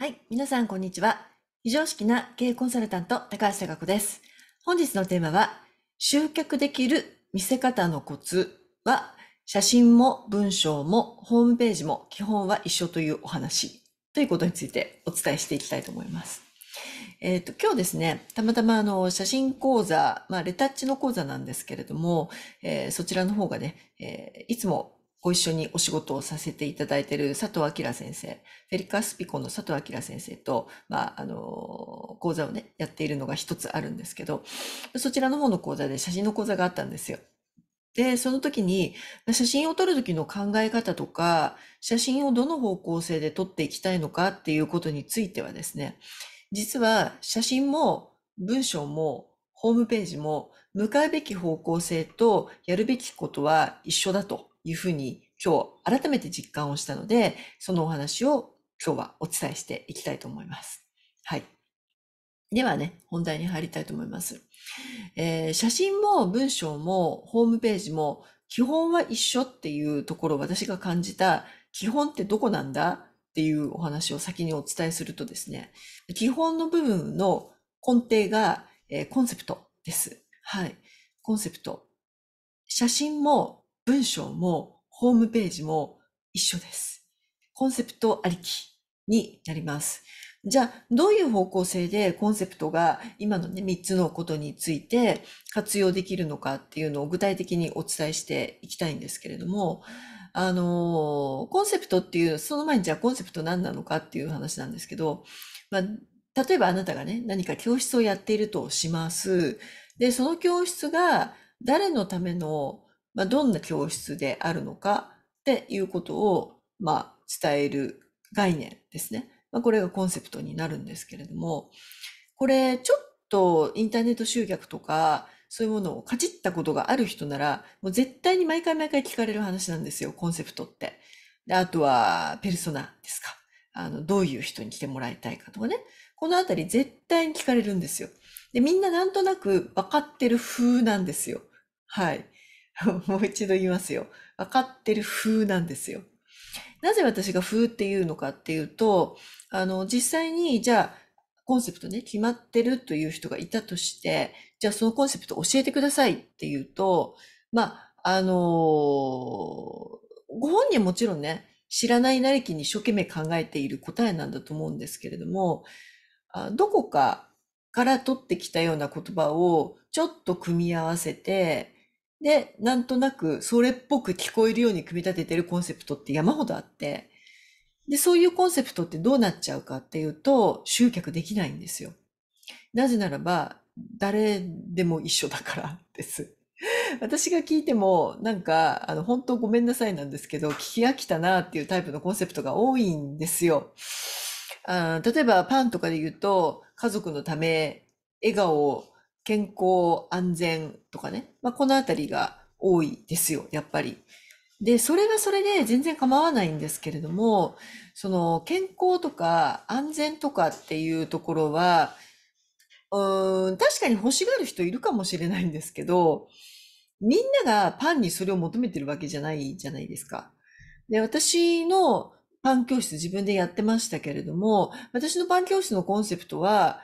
はい。皆さん、こんにちは。非常識な経営コンサルタント、高橋貴子です。本日のテーマは、集客できる見せ方のコツは、写真も文章もホームページも基本は一緒というお話ということについてお伝えしていきたいと思います。えっ、ー、と、今日ですね、たまたまあの、写真講座、まあ、レタッチの講座なんですけれども、えー、そちらの方がね、えー、いつもご一緒にお仕事をさせていただいている佐藤明先生、フェリカスピコの佐藤明先生と、まあ、あの、講座をね、やっているのが一つあるんですけど、そちらの方の講座で写真の講座があったんですよ。で、その時に、写真を撮る時の考え方とか、写真をどの方向性で撮っていきたいのかっていうことについてはですね、実は写真も文章もホームページも向かうべき方向性とやるべきことは一緒だと。いうふうに今日改めて実感をしたので、そのお話を今日はお伝えしていきたいと思います。はい。ではね、本題に入りたいと思います。えー、写真も文章もホームページも基本は一緒っていうところ私が感じた基本ってどこなんだっていうお話を先にお伝えするとですね、基本の部分の根底が、えー、コンセプトです。はい。コンセプト。写真も文章もホームページも一緒です。コンセプトありきになります。じゃあ、どういう方向性でコンセプトが今のね、3つのことについて活用できるのかっていうのを具体的にお伝えしていきたいんですけれども、あのコンセプトっていう、その前にじゃあコンセプト何なのかっていう話なんですけど、まあ、例えばあなたがね、何か教室をやっているとします。で、その教室が誰のためのまあ、どんな教室であるのかっていうことを、まあ、伝える概念ですね。まあ、これがコンセプトになるんですけれども、これちょっとインターネット集客とか、そういうものをかじったことがある人なら、もう絶対に毎回毎回聞かれる話なんですよ、コンセプトって。で、あとは、ペルソナですか。あの、どういう人に来てもらいたいかとかね。このあたり絶対に聞かれるんですよ。で、みんななんとなく分かってる風なんですよ。はい。もう一度言いますよ。分かってる風なんですよ。なぜ私が風っていうのかっていうと、あの、実際に、じゃあ、コンセプトね、決まってるという人がいたとして、じゃあそのコンセプト教えてくださいっていうと、まあ、あのー、ご本人もちろんね、知らないなりきに一生懸命考えている答えなんだと思うんですけれども、あどこかから取ってきたような言葉をちょっと組み合わせて、で、なんとなくそれっぽく聞こえるように組み立ててるコンセプトって山ほどあって、で、そういうコンセプトってどうなっちゃうかっていうと、集客できないんですよ。なぜならば、誰でも一緒だからです。私が聞いても、なんか、あの、本当ごめんなさいなんですけど、聞き飽きたなっていうタイプのコンセプトが多いんですよ。あ例えば、パンとかで言うと、家族のため、笑顔を健康、安全とかね。まあ、このあたりが多いですよ、やっぱり。で、それはそれで全然構わないんですけれども、その健康とか安全とかっていうところは、うん、確かに欲しがる人いるかもしれないんですけど、みんながパンにそれを求めてるわけじゃないじゃないですか。で、私のパン教室自分でやってましたけれども、私のパン教室のコンセプトは、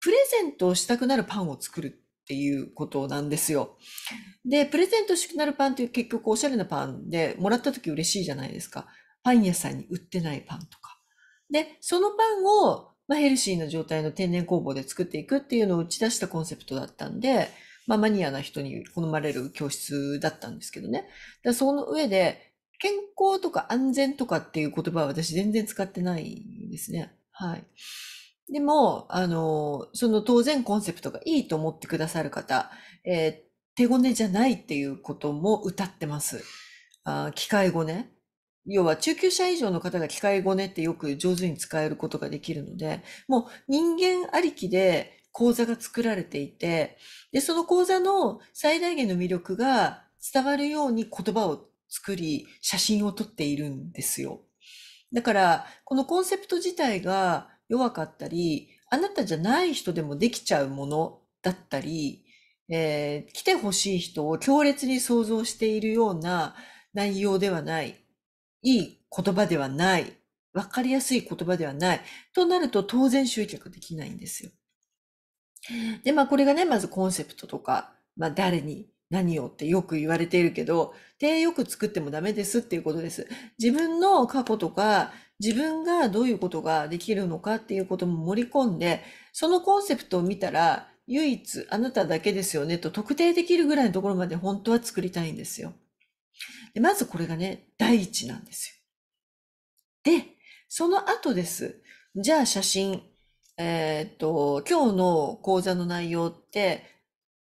プレゼントをしたくなるパンを作るっていうことなんですよ。で、プレゼントしたくなるパンっていう結局おしゃれなパンで、もらった時嬉しいじゃないですか。パン屋さんに売ってないパンとか。で、そのパンを、まあ、ヘルシーな状態の天然工房で作っていくっていうのを打ち出したコンセプトだったんで、まあ、マニアな人に好まれる教室だったんですけどね。だその上で、健康とか安全とかっていう言葉は私全然使ってないんですね。はい。でも、あの、その当然コンセプトがいいと思ってくださる方、えー、手ごねじゃないっていうことも歌ってます。あ機械語ね。要は中級者以上の方が機械語ねってよく上手に使えることができるので、もう人間ありきで講座が作られていて、で、その講座の最大限の魅力が伝わるように言葉を作り、写真を撮っているんですよ。だから、このコンセプト自体が弱かったり、あなたじゃない人でもできちゃうものだったり、えー、来てほしい人を強烈に想像しているような内容ではない、いい言葉ではない、わかりやすい言葉ではない、となると当然集客できないんですよ。で、まあこれがね、まずコンセプトとか、まあ誰に何をってよく言われているけど、で、よく作ってもダメですっていうことです。自分の過去とか、自分がどういうことができるのかっていうことも盛り込んで、そのコンセプトを見たら、唯一あなただけですよねと特定できるぐらいのところまで本当は作りたいんですよ。でまずこれがね、第一なんですよ。で、その後です。じゃあ写真、えー、っと、今日の講座の内容って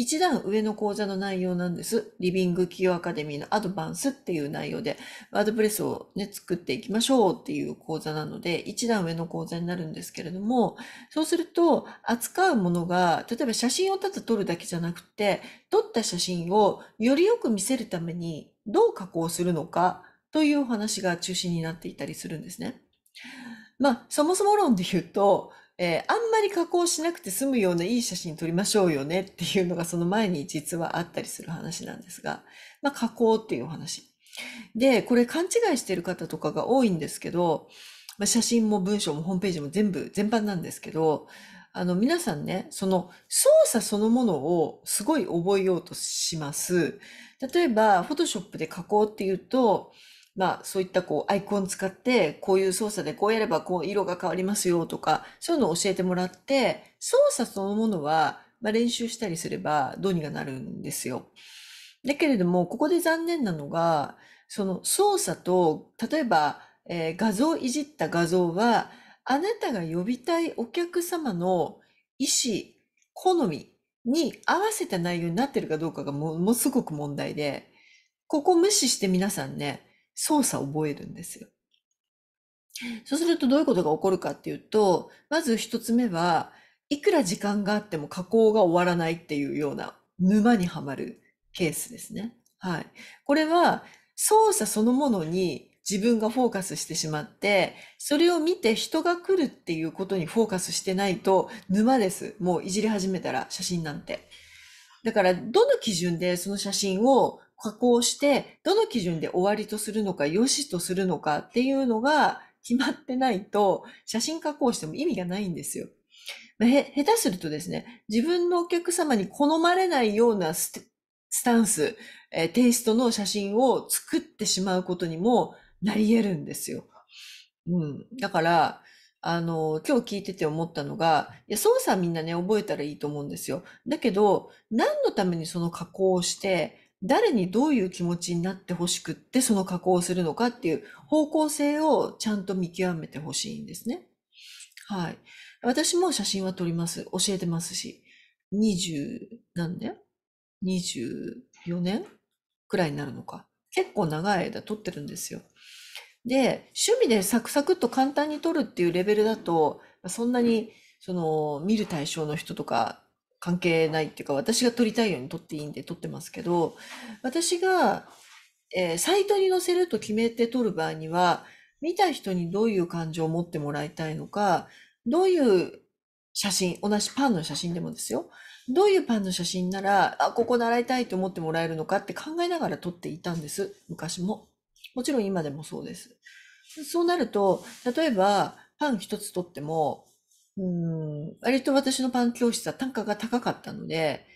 一段上の講座の内容なんです。リビング企業アカデミーのアドバンスっていう内容で、ワードプレスをね、作っていきましょうっていう講座なので、一段上の講座になるんですけれども、そうすると、扱うものが、例えば写真をただ撮るだけじゃなくて、撮った写真をよりよく見せるために、どう加工するのかというお話が中心になっていたりするんですね。まあ、そもそも論で言うと、えー、あんまり加工しなくて済むようないい写真撮りましょうよねっていうのがその前に実はあったりする話なんですが、まあ、加工っていうお話。で、これ勘違いしてる方とかが多いんですけど、まあ、写真も文章もホームページも全部、全般なんですけど、あの皆さんね、その操作そのものをすごい覚えようとします。例えば、フォトショップで加工っていうと、まあ、そういったこうアイコン使ってこういう操作でこうやればこう色が変わりますよとかそういうのを教えてもらって操作そのものは、まあ、練習したりすればどうにかなるんですよ。だけれどもここで残念なのがその操作と例えば、えー、画像をいじった画像はあなたが呼びたいお客様の意思好みに合わせた内容になってるかどうかがものすごく問題でここ無視して皆さんね操作を覚えるんですよ。そうするとどういうことが起こるかっていうと、まず一つ目は、いくら時間があっても加工が終わらないっていうような沼にはまるケースですね。はい。これは操作そのものに自分がフォーカスしてしまって、それを見て人が来るっていうことにフォーカスしてないと沼です。もういじり始めたら写真なんて。だから、どの基準でその写真を加工して、どの基準で終わりとするのか、良しとするのかっていうのが決まってないと、写真加工しても意味がないんですよ。へ、下手するとですね、自分のお客様に好まれないようなスタンス、えー、テイストの写真を作ってしまうことにもなり得るんですよ。うん。だから、あの、今日聞いてて思ったのが、いや、操作みんなね、覚えたらいいと思うんですよ。だけど、何のためにその加工をして、誰にどういう気持ちになってほしくってその加工をするのかっていう方向性をちゃんと見極めてほしいんですね。はい。私も写真は撮ります。教えてますし。二十何年二十四年くらいになるのか。結構長い間撮ってるんですよ。で、趣味でサクサクっと簡単に撮るっていうレベルだと、そんなにその見る対象の人とか関係ないっていうか、私が撮りたいように撮っていいんで撮ってますけど、私が、えー、サイトに載せると決めて撮る場合には、見た人にどういう感情を持ってもらいたいのか、どういう写真、同じパンの写真でもですよ。どういうパンの写真なら、あ、ここ習いたいと思ってもらえるのかって考えながら撮っていたんです。昔も。もちろん今でもそうです。そうなると、例えば、パン一つ撮っても、うん、割と私のパン教室は単価が高かったので、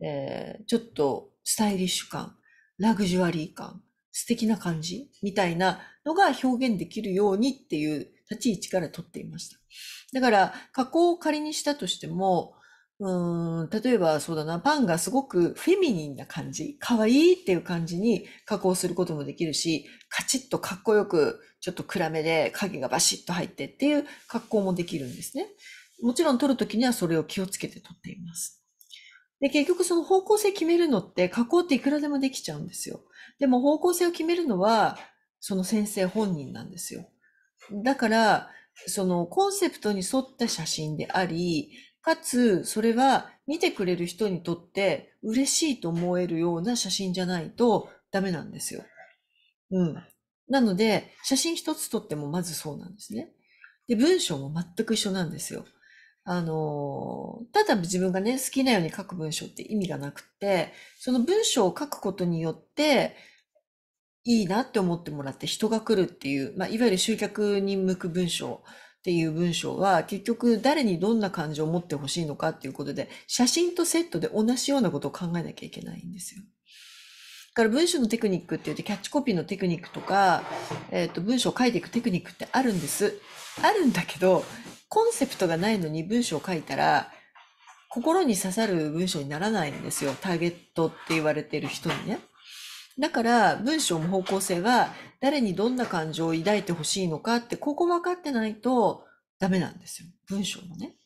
えー、ちょっとスタイリッシュ感、ラグジュアリー感、素敵な感じみたいなのが表現できるようにっていう立ち位置から取っていました。だから、加工を仮にしたとしても、うん、例えばそうだな、パンがすごくフェミニンな感じ、可愛いっていう感じに加工することもできるし、カチッとかっこよく、ちょっと暗めで影がバシッと入ってっていう格好もできるんですね。もちろん撮るときにはそれを気をつけて撮っています。で、結局その方向性決めるのって加工っていくらでもできちゃうんですよ。でも方向性を決めるのは、その先生本人なんですよ。だから、そのコンセプトに沿った写真であり、かつ、それは見てくれる人にとって嬉しいと思えるような写真じゃないとダメなんですよ。うん。なので、写真一つ撮ってもまずそうなんですね。で、文章も全く一緒なんですよ。あの、ただ自分がね、好きなように書く文章って意味がなくて、その文章を書くことによって、いいなって思ってもらって人が来るっていう、まあ、いわゆる集客に向く文章っていう文章は結局誰にどんな感情を持ってほしいのかっていうことで写真とセットで同じようなことを考えなきゃいけないんですよ。だから文章のテクニックって言ってキャッチコピーのテクニックとか、えっ、ー、と文章を書いていくテクニックってあるんです。あるんだけどコンセプトがないのに文章を書いたら心に刺さる文章にならないんですよ。ターゲットって言われてる人にね。だから文章も方向性は誰にどんな感情を抱いてほしいのかって、ここ分かってないとダメなんですよ。文章もね。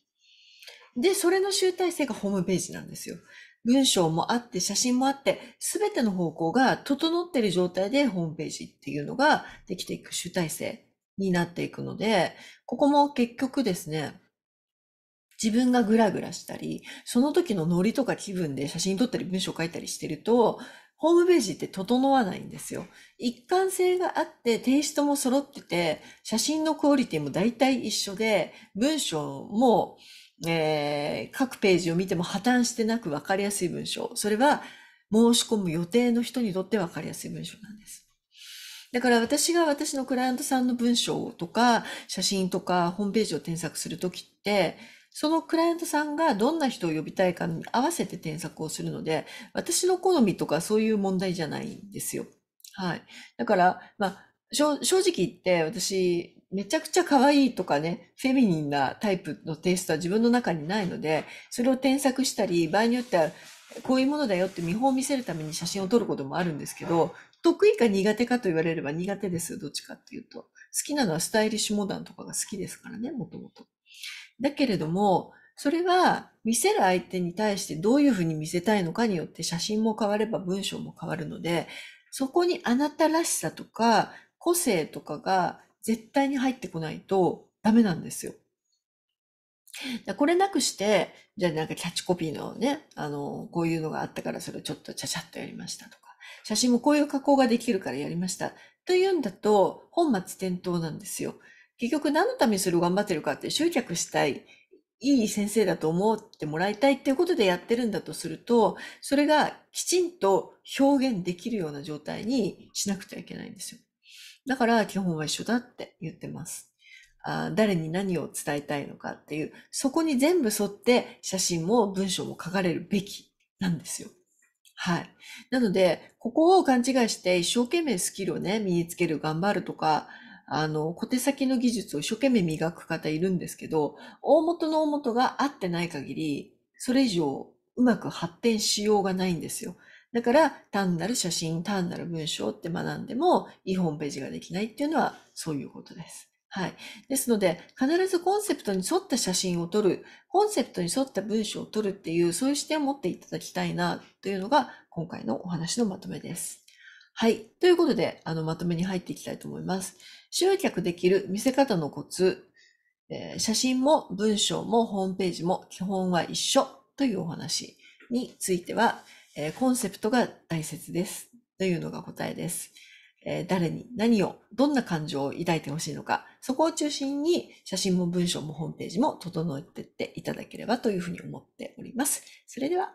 で、それの集大成がホームページなんですよ。文章もあって、写真もあって、すべての方向が整っている状態でホームページっていうのができていく集大成になっていくので、ここも結局ですね、自分がグラグラしたり、その時のノリとか気分で写真撮ったり文章書いたりしてると、ホームページって整わないんですよ。一貫性があって、テイストも揃ってて、写真のクオリティも大体一緒で、文章も、えー、各ページを見ても破綻してなく分かりやすい文章。それは申し込む予定の人にとって分かりやすい文章なんです。だから私が私のクライアントさんの文章とか写真とかホームページを添削するときって、そのクライアントさんがどんな人を呼びたいかに合わせて添削をするので、私の好みとかそういう問題じゃないんですよ。はい。だから、まあ、正直言って私、めちゃくちゃ可愛いとかね、フェミニンなタイプのテイストは自分の中にないので、それを添削したり、場合によってはこういうものだよって見本を見せるために写真を撮ることもあるんですけど、得意か苦手かと言われれば苦手ですどっちかっていうと。好きなのはスタイリッシュモダンとかが好きですからね、もともと。だけれども、それは見せる相手に対してどういうふうに見せたいのかによって写真も変われば文章も変わるので、そこにあなたらしさとか個性とかが絶対に入ってこないとダメなんですよ。これなくして、じゃあなんかキャッチコピーのね、あの、こういうのがあったからそれをちょっとちゃちゃっとやりましたとか、写真もこういう加工ができるからやりましたというんだと本末転倒なんですよ。結局何のためにそれを頑張ってるかって集客したい、いい先生だと思ってもらいたいっていうことでやってるんだとすると、それがきちんと表現できるような状態にしなくてはいけないんですよ。だから基本は一緒だって言ってます。あ誰に何を伝えたいのかっていう、そこに全部沿って写真も文章も書かれるべきなんですよ。はい。なので、ここを勘違いして一生懸命スキルをね、身につける、頑張るとか、あの、小手先の技術を一生懸命磨く方いるんですけど、大元の大元が合ってない限り、それ以上うまく発展しようがないんですよ。だから、単なる写真、単なる文章って学んでも、いいホームページができないっていうのは、そういうことです。はい。ですので、必ずコンセプトに沿った写真を撮る、コンセプトに沿った文章を撮るっていう、そういう視点を持っていただきたいな、というのが、今回のお話のまとめです。はい。ということで、あの、まとめに入っていきたいと思います。集客できる見せ方のコツ、えー、写真も文章もホームページも基本は一緒というお話については、えー、コンセプトが大切ですというのが答えです。えー、誰に何をどんな感情を抱いてほしいのかそこを中心に写真も文章もホームページも整えていっていただければというふうに思っております。それでは